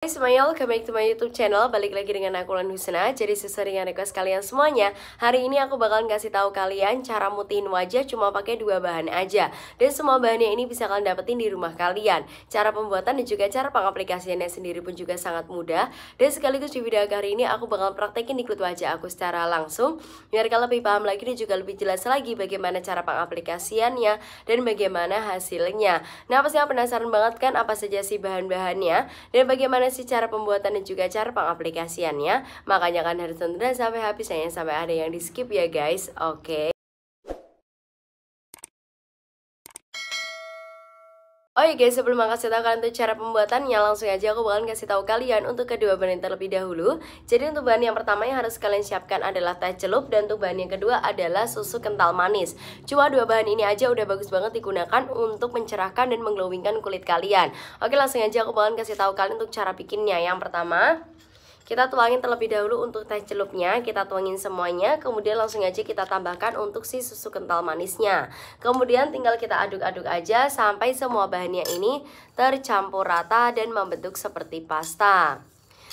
Hai hey semuanya, welcome back to my youtube channel Balik lagi dengan aku Lan Husna Jadi sesuai dengan request kalian semuanya Hari ini aku bakal ngasih tahu kalian Cara mutihin wajah cuma pakai dua bahan aja Dan semua bahannya ini bisa kalian dapetin di rumah kalian Cara pembuatan dan juga cara pengaplikasiannya sendiri pun juga sangat mudah Dan sekaligus di video hari ini Aku bakal praktekin di kulit wajah aku secara langsung Biar kalian lebih paham lagi dan juga lebih jelas lagi Bagaimana cara pengaplikasiannya Dan bagaimana hasilnya Nah pasti penasaran banget kan apa saja sih bahan-bahannya Dan bagaimana sih cara pembuatan dan juga cara pengaplikasiannya. Makanya kan harus tonton sampai habis, ya sampai ada yang di skip ya guys. Oke. Okay? Oke oh iya guys, sebelum aku kasih tahu kalian untuk cara pembuatannya, langsung aja aku bakalan kasih tahu kalian untuk kedua bahan terlebih dahulu. Jadi untuk bahan yang pertama yang harus kalian siapkan adalah teh celup dan untuk bahan yang kedua adalah susu kental manis. Cuma dua bahan ini aja udah bagus banget digunakan untuk mencerahkan dan mengglowingkan kulit kalian. Oke, langsung aja aku bakalan kasih tahu kalian untuk cara bikinnya. Yang pertama, kita tuangin terlebih dahulu untuk teh celupnya, kita tuangin semuanya, kemudian langsung aja kita tambahkan untuk si susu kental manisnya. Kemudian tinggal kita aduk-aduk aja sampai semua bahannya ini tercampur rata dan membentuk seperti pasta.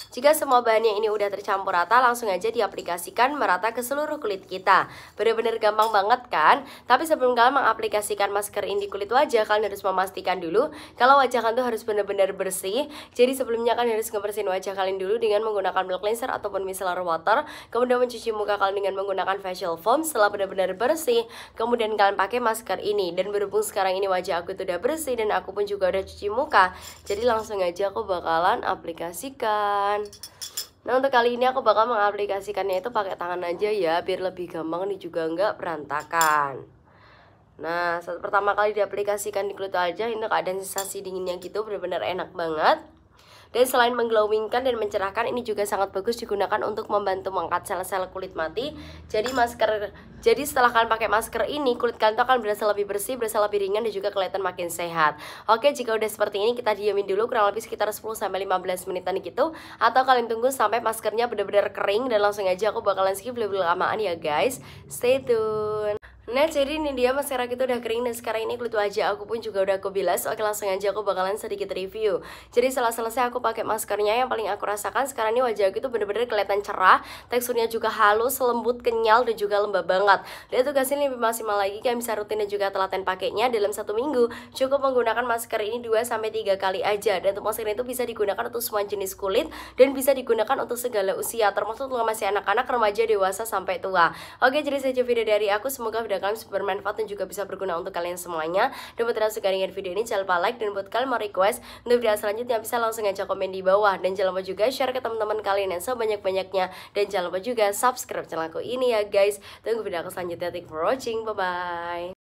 Jika semua bahannya ini udah tercampur rata, langsung aja diaplikasikan merata ke seluruh kulit kita. Bener-bener gampang banget kan? Tapi sebelum kalian mengaplikasikan masker ini di kulit wajah, kalian harus memastikan dulu kalau wajah kalian tuh harus bener-bener bersih. Jadi sebelumnya kalian harus ngebersihin wajah kalian dulu dengan menggunakan milk cleanser ataupun micellar water. Kemudian mencuci muka kalian dengan menggunakan facial foam setelah benar bener bersih. Kemudian kalian pakai masker ini. Dan berhubung sekarang ini wajah aku itu udah bersih dan aku pun juga udah cuci muka. Jadi langsung aja aku bakalan aplikasikan tangan Nah untuk kali ini aku bakal mengaplikasikannya itu pakai tangan aja ya Biar lebih gampang nih juga nggak berantakan Nah saat pertama kali diaplikasikan di kulit aja Ini keadaan sensasi dinginnya gitu benar-benar enak banget dan selain mengglowingkan dan mencerahkan, ini juga sangat bagus digunakan untuk membantu mengangkat sel-sel kulit mati. Jadi masker, jadi setelah kalian pakai masker ini, kulit kalian tuh akan berasa lebih bersih, berasa lebih ringan dan juga kelihatan makin sehat. Oke, jika udah seperti ini kita diamin dulu kurang lebih sekitar 10 sampai 15 menitan gitu atau kalian tunggu sampai maskernya benar-benar kering dan langsung aja aku bakalan skip lebih lamaan ya guys. Stay tune. Nah jadi ini dia maskara kita udah kering dan sekarang ini kulit wajah aku pun juga udah aku bilas Oke langsung aja aku bakalan sedikit review Jadi setelah selesai aku pakai maskernya yang paling aku rasakan sekarang ini wajah aku itu bener-bener kelihatan cerah Teksturnya juga halus, lembut, kenyal dan juga lembab banget Dan tugasnya lebih maksimal lagi kalian bisa rutin dan juga telaten pakainya dalam satu minggu Cukup menggunakan masker ini 2-3 kali aja Dan untuk masker itu bisa digunakan untuk semua jenis kulit Dan bisa digunakan untuk segala usia termasuk untuk masih anak-anak, remaja, dewasa, sampai tua Oke jadi saja video dari aku semoga video video kalian bisa bermanfaat dan juga bisa berguna untuk kalian semuanya dan buat kalian suka dengan video ini jangan lupa like dan buat kalian mau request untuk video selanjutnya bisa langsung aja komen di bawah dan jangan lupa juga share ke teman-teman kalian yang sebanyak-banyaknya dan jangan lupa juga subscribe channel aku ini ya guys tunggu video aku selanjutnya thank you for watching bye bye